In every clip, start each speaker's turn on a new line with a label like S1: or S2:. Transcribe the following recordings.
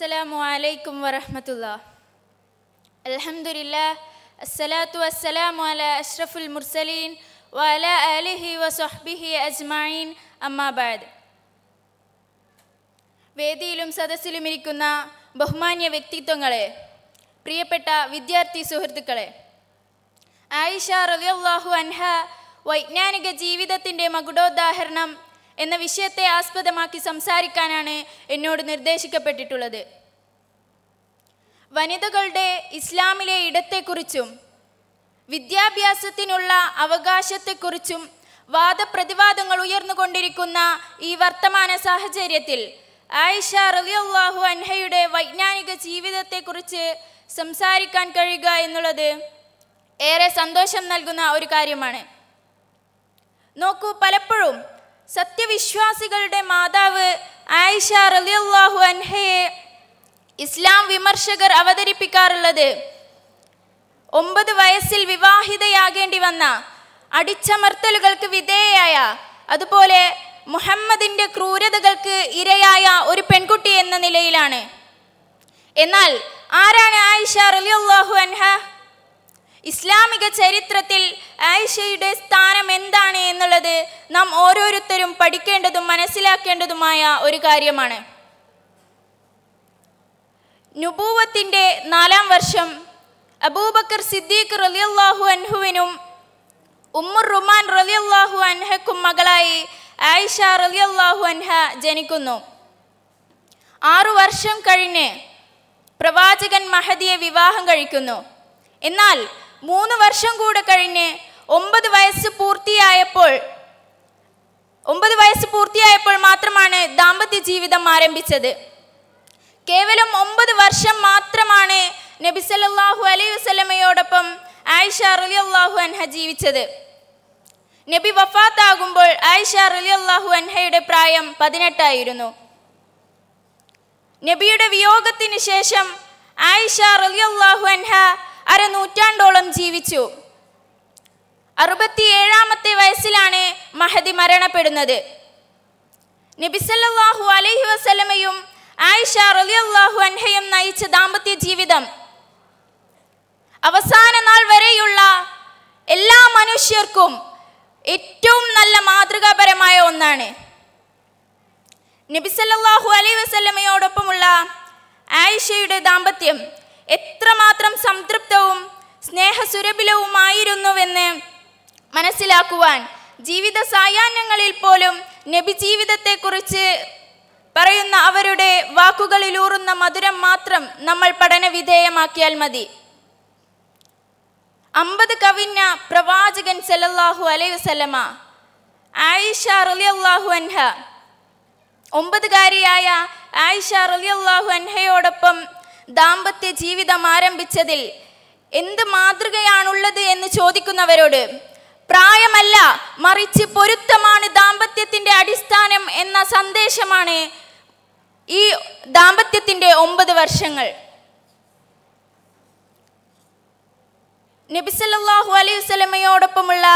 S1: അസ്സലാമു അലൈക്കും ورحمة الله അസ്സലാത്തു لله അല അഷ്റഫുൽ മുർസലീൻ വല അലിഹി വസ്ബിഹി അജ്മായിൻ അമ്മാബാദ് വേദിയിലും സദസ്സിലും ഇരിക്കുന്ന ബഹുമാന്യ വ്യക്തിത്വങ്ങളെ പ്രിയപ്പെട്ട വിദ്യാർത്ഥി സുഹൃത്തുക്കളെ ആയിഷ റലിയല്ലാഹു അൻഹ വൈജ്ഞാനിക ജീവിതത്തിൻ്റെ മകുടോദാഹരണം എന്ന വിഷയത്തെ ആസ്പദമാക്കി സംസാരിക്കാനാണ് എന്നോട് നിർദ്ദേശിക്കപ്പെട്ടിട്ടുള്ളത് വനിതകളുടെ ഇസ്ലാമിലെ ഇടത്തെക്കുറിച്ചും വിദ്യാഭ്യാസത്തിനുള്ള അവകാശത്തെക്കുറിച്ചും വാദപ്രതിവാദങ്ങൾ ഉയർന്നുകൊണ്ടിരിക്കുന്ന ഈ വർത്തമാന സാഹചര്യത്തിൽ ആയിഷ റലിയല്ലാഹു അൻഹയുടെ വൈജ്ഞാനിക ജീവിതത്തെക്കുറിച്ച് സംസാരിക്കാൻ കഴിയുക എന്നുള്ളത് ഏറെ സന്തോഷം നൽകുന്ന ഒരു കാര്യമാണ് നോക്കൂ പലപ്പോഴും സത്യവിശ്വാസികളുടെ മാതാവ് ആയിഷ റലിയല്ലാഹു അൻഹയെ ഇസ്ലാം വിമർശകർ അവതരിപ്പിക്കാറുള്ളത് ഒമ്പത് വയസ്സിൽ വിവാഹിതയാകേണ്ടി വന്ന അടിച്ചമർത്തലുകൾക്ക് വിധേയയായ അതുപോലെ മുഹമ്മദിൻ്റെ ക്രൂരതകൾക്ക് ഇരയായ ഒരു പെൺകുട്ടി എന്ന നിലയിലാണ് എന്നാൽ ആരാണ് ആയിഷ റലിയല്ലാഹു അൻഹ ഇസ്ലാമിക ചരിത്രത്തിൽ ആയിഷയുടെ സ്ഥാനം എന്താണ് എന്നുള്ളത് നാം ഓരോരുത്തരും പഠിക്കേണ്ടതും മനസ്സിലാക്കേണ്ടതുമായ ഒരു കാര്യമാണ് നുപൂവത്തിൻ്റെ നാലാം വർഷം അബൂബക്കർ സിദ്ദീഖ് റലിയല്ലാഹു അൻഹുവിനും ഉമ്മർ റുമാൻ റലിയല്ലാഹു അൻഹക്കും മകളായി ആയിഷ റലിയല്ലാഹു അൻഹ ജനിക്കുന്നു ആറു വർഷം കഴിഞ്ഞ് പ്രവാചകൻ മഹദിയെ വിവാഹം കഴിക്കുന്നു എന്നാൽ മൂന്ന് വർഷം കൂടെ കഴിഞ്ഞ് ഒമ്പത് വയസ്സ് പൂർത്തിയായപ്പോൾ ഒമ്പത് വയസ്സ് പൂർത്തിയായപ്പോൾ മാത്രമാണ് ദാമ്പത്യ ജീവിതം ആരംഭിച്ചത് കേവലം ഒമ്പത് വർഷം മാത്രമാണ് നബി സല്ലാഹു അലൈഹി വസ്ലമയോടൊപ്പം ആയിഷ റലി അള്ളാഹു അൻഹ ജീവിച്ചത് നബി വഫാത്താകുമ്പോൾ ആയിഷ റലി അള്ളാഹു അൻഹയുടെ പ്രായം പതിനെട്ടായിരുന്നു നബിയുടെ വിയോഗത്തിന് ശേഷം ആയിഷ റലി അള്ളാഹു അൻഹ അരനൂറ്റാണ്ടോളം ജീവിച്ചു അറുപത്തിയേഴാമത്തെ വയസ്സിലാണ് മഹദി മരണപ്പെടുന്നത് നബിസല്ലാഹു അലൈഹി വസ്ലമയും ആയിഷ റലിയല്ലാഹു അൻഹയും നയിച്ച ദാമ്പത്യ ജീവിതം അവസാന നാൾ വരെയുള്ള എല്ലാ മനുഷ്യർക്കും ഏറ്റവും നല്ല മാതൃകാപരമായ ഒന്നാണ് നബിസല്ലാഹു അലൈ വസ്ലമയോടൊപ്പമുള്ള ആയിഷയുടെ ദാമ്പത്യം എത്രമാത്രം സംതൃപ്തവും സ്നേഹസുരഭിലവുമായിരുന്നുവെന്ന് മനസ്സിലാക്കുവാൻ ജീവിത സായാഹ്നങ്ങളിൽ പോലും നബി ജീവിതത്തെക്കുറിച്ച് പറയുന്ന അവരുടെ വാക്കുകളിലൂറുന്ന മധുരം മാത്രം നമ്മൾ പഠന വിധേയമാക്കിയാൽ മതി അമ്പത് കവിഞ്ഞ പ്രവാചകൻ സലല്ലാഹു അലൈഹി വസല്ലമ ആയിഷ റലിയല്ലാഹു അൻഹ ഒമ്പതുകാരിയായ ആയിഷ റലിയല്ലാഹു അൻഹയോടൊപ്പം ദാമ്പത്യ ജീവിതം ആരംഭിച്ചതിൽ എന്ത് മാതൃകയാണുള്ളത് എന്ന് ചോദിക്കുന്നവരോട് പ്രായമല്ല മറിച്ച് പൊരുത്തമാണ് ദാമ്പത്യത്തിൻ്റെ അടിസ്ഥാനം എന്ന സന്ദേശമാണ് ഈ ദാമ്പത്യത്തിൻ്റെ ഒമ്പത് വർഷങ്ങൾ നബിസല്ലാഹു അലൈഹി സ്വലമയോടൊപ്പമുള്ള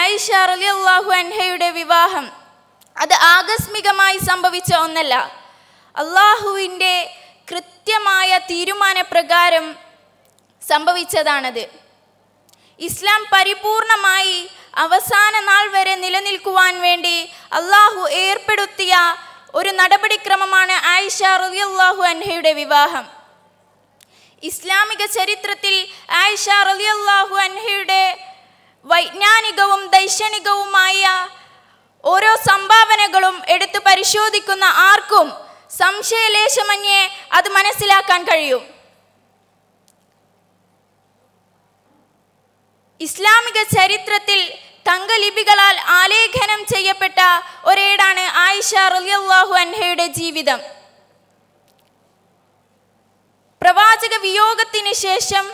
S1: ആയിഷ അലി അള്ളാഹു അൻഹയുടെ വിവാഹം അത് ആകസ്മികമായി സംഭവിച്ച ഒന്നല്ല അള്ളാഹുവിൻ്റെ കൃത്യമായ തീരുമാനപ്രകാരം സംഭവിച്ചതാണത് ഇസ്ലാം പരിപൂർണമായി അവസാന നാൾ വരെ നിലനിൽക്കുവാൻ വേണ്ടി അള്ളാഹു ഏർപ്പെടുത്തിയ ഒരു നടപടിക്രമമാണ് ആയിഷ റലിയല്ലാഹു അൻഹയുടെ വിവാഹം ഇസ്ലാമിക ചരിത്രത്തിൽ ആയിഷ റലിയല്ലാഹു അൻഹയുടെ വൈജ്ഞാനികവും ദൈക്ഷണികവുമായ ഓരോ സംഭാവനകളും എടുത്തു പരിശോധിക്കുന്ന ആർക്കും സംശയലേശമന്യേ അത് മനസ്സിലാക്കാൻ കഴിയും ഇസ്ലാമിക ചരിത്രത്തിൽ തങ്കലിപികളാൽ ആലേഖനം ചെയ്യപ്പെട്ട ഒരേടാണ് ആയിഷ റലിയല്ലാഹു അൻഹയുടെ ജീവിതം പ്രവാചക വിയോഗത്തിന് ശേഷം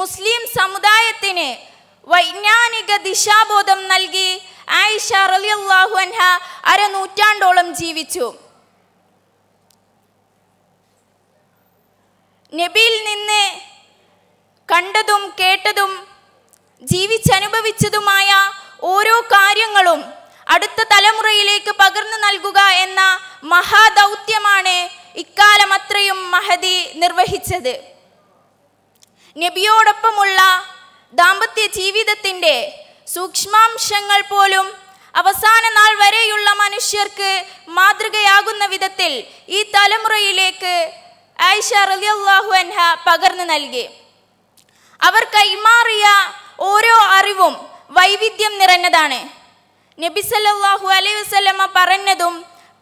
S1: മുസ്ലിം സമുദായത്തിന് വൈജ്ഞാനിക ദിശാബോധം നൽകി ആയിഷ റലിയല്ലാഹു അൻഹ അരനൂറ്റാണ്ടോളം ജീവിച്ചു നബിയിൽ നിന്ന് കണ്ടതും കേട്ടതും ജീവിച്ചനുഭവിച്ചതുമായ ഓരോ കാര്യങ്ങളും അടുത്ത തലമുറയിലേക്ക് പകർന്നു നൽകുക എന്ന മഹാദൗത്യമാണ് ഇക്കാലം അത്രയും മഹതി നിർവഹിച്ചത് നബിയോടൊപ്പമുള്ള ദാമ്പത്യ ജീവിതത്തിൻ്റെ സൂക്ഷ്മാംശങ്ങൾ പോലും അവസാന നാൾ വരെയുള്ള മനുഷ്യർക്ക് മാതൃകയാകുന്ന വിധത്തിൽ ഈ തലമുറയിലേക്ക് ആയിഷ റലിയല്ലാഹു അൻഹ പകർന്നു നൽകി അവർ കൈമാറിയ ഓരോ അറിവും വൈവിധ്യം നിറഞ്ഞതാണ് നബിസല്ലാഹു അലൈഹി വസ്ലമ പറഞ്ഞതും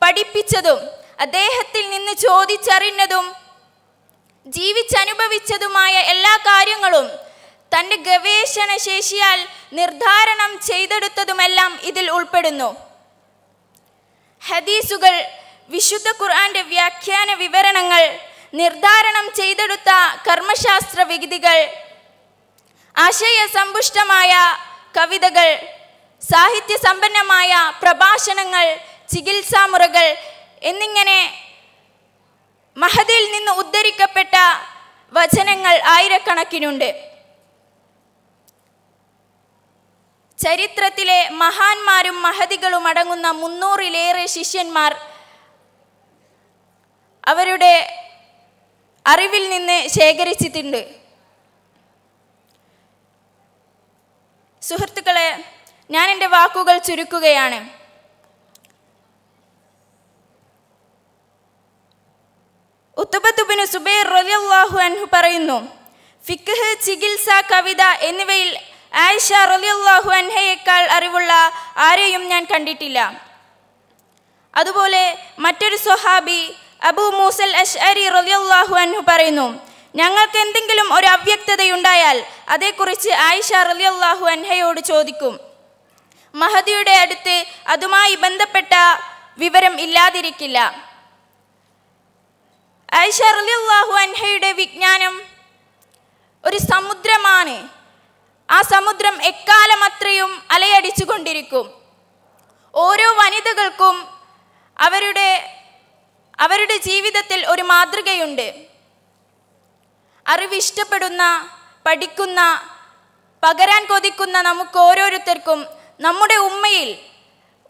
S1: പഠിപ്പിച്ചതും അദ്ദേഹത്തിൽ നിന്ന് ചോദിച്ചറിഞ്ഞതും ജീവിച്ചനുഭവിച്ചതുമായ എല്ലാ കാര്യങ്ങളും തൻ്റെ ഗവേഷണ ശേഷിയാൽ നിർദ്ധാരണം ചെയ്തെടുത്തതുമെല്ലാം ഇതിൽ ഉൾപ്പെടുന്നു ഹദീസുകൾ വിശുദ്ധ ഖുർആന്റെ വ്യാഖ്യാന വിവരണങ്ങൾ നിർദ്ധാരണം ചെയ്തെടുത്ത കർമ്മശാസ്ത്ര വിഗതികൾ ആശയസമ്പുഷ്ടമായ കവിതകൾ സാഹിത്യ സമ്പന്നമായ പ്രഭാഷണങ്ങൾ ചികിത്സാമുറകൾ എന്നിങ്ങനെ മഹതിൽ നിന്ന് ഉദ്ധരിക്കപ്പെട്ട വചനങ്ങൾ ആയിരക്കണക്കിനുണ്ട് ചരിത്രത്തിലെ മഹാന്മാരും മഹതികളും അടങ്ങുന്ന മുന്നൂറിലേറെ ശിഷ്യന്മാർ അവരുടെ അറിവിൽ നിന്ന് ശേഖരിച്ചിട്ടുണ്ട് സുഹൃത്തുക്കളെ ഞാൻ എൻ്റെ വാക്കുകൾ ചുരുക്കുകയാണ് ഉത്തുബത്തുബിനു സുബൈർ റലിയല്ലാഹു അൻഹു പറയുന്നു ഫിക്ഹ് ചികിത്സ കവിത എന്നിവയിൽ ആയിഷ റലിയല്ലാഹു അൻഹയേക്കാൾ അറിവുള്ള ആരെയും ഞാൻ കണ്ടിട്ടില്ല അതുപോലെ മറ്റൊരു സ്വഹാബി അബൂ മൂസൽ അഷ്അരി റലിയല്ലാഹു അൻഹു പറയുന്നു ഞങ്ങൾക്ക് എന്തെങ്കിലും ഒരു അവ്യക്തതയുണ്ടായാൽ അതേക്കുറിച്ച് ആയിഷ റലിയല്ലാഹു അൻഹയോട് ചോദിക്കും മഹദിയുടെ അടുത്ത് അതുമായി ബന്ധപ്പെട്ട വിവരം ഇല്ലാതിരിക്കില്ല ആയിഷ റലിയല്ലാഹു അൻഹയുടെ വിജ്ഞാനം ഒരു സമുദ്രമാണ് ആ സമുദ്രം എക്കാലമത്രയും അത്രയും അലയടിച്ചു കൊണ്ടിരിക്കും ഓരോ വനിതകൾക്കും അവരുടെ അവരുടെ ജീവിതത്തിൽ ഒരു മാതൃകയുണ്ട് അറിവിഷ്ടപ്പെടുന്ന പഠിക്കുന്ന പകരാൻ കൊതിക്കുന്ന നമുക്ക് ഓരോരുത്തർക്കും നമ്മുടെ ഉമ്മയിൽ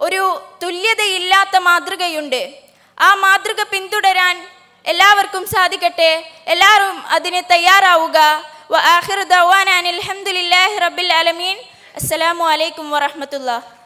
S1: ഒരു തുല്യതയില്ലാത്ത മാതൃകയുണ്ട് ആ മാതൃക പിന്തുടരാൻ എല്ലാവർക്കും സാധിക്കട്ടെ എല്ലാവരും അതിന് തയ്യാറാവുക വ ആഹിർ ദവാൻ റബ്ബിൽ അസ്സലാമു അലൈക്കും വറഹമത്തുള്ള